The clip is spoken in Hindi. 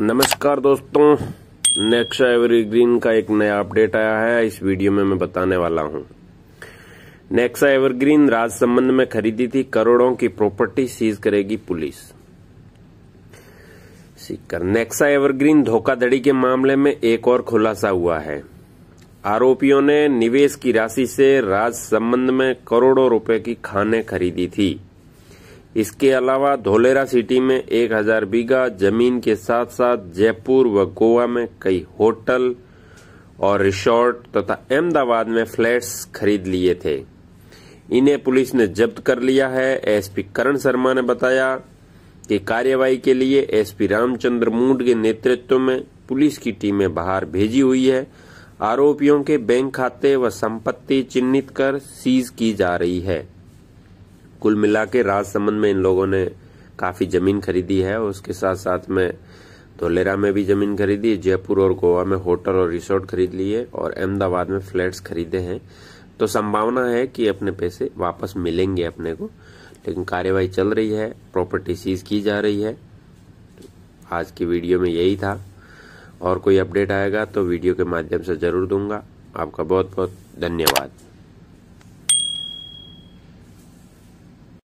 नमस्कार दोस्तों नेक्सा एवरग्रीन का एक नया अपडेट आया है इस वीडियो में मैं बताने वाला हूं नेक्सा एवरग्रीन राज में खरीदी थी करोड़ों की प्रॉपर्टी सीज करेगी पुलिस सीकर नेक्सा एवरग्रीन धोखाधड़ी के मामले में एक और खुलासा हुआ है आरोपियों ने निवेश की राशि से राज में करोड़ों रुपए की खाने खरीदी थी इसके अलावा धोलेरा सिटी में 1000 बीघा जमीन के साथ साथ जयपुर व गोवा में कई होटल और रिसोर्ट तथा अहमदाबाद में फ्लैट्स खरीद लिए थे इन्हें पुलिस ने जब्त कर लिया है एसपी करण शर्मा ने बताया कि कार्यवाही के लिए एसपी रामचंद्र मूड के नेतृत्व में पुलिस की टीमें बाहर भेजी हुई है आरोपियों के बैंक खाते व संपत्ति चिन्हित कर सीज की जा रही है कुल मिला के राजसमंद में इन लोगों ने काफी जमीन खरीदी है और उसके साथ साथ में धोलेरा में भी जमीन खरीदी जयपुर और गोवा में होटल और रिसोर्ट खरीद लिए और अहमदाबाद में फ्लैट्स खरीदे हैं तो संभावना है कि अपने पैसे वापस मिलेंगे अपने को लेकिन कार्यवाही चल रही है प्रॉपर्टी सीज की जा रही है आज की वीडियो में यही था और कोई अपडेट आएगा तो वीडियो के माध्यम से ज़रूर दूंगा आपका बहुत बहुत धन्यवाद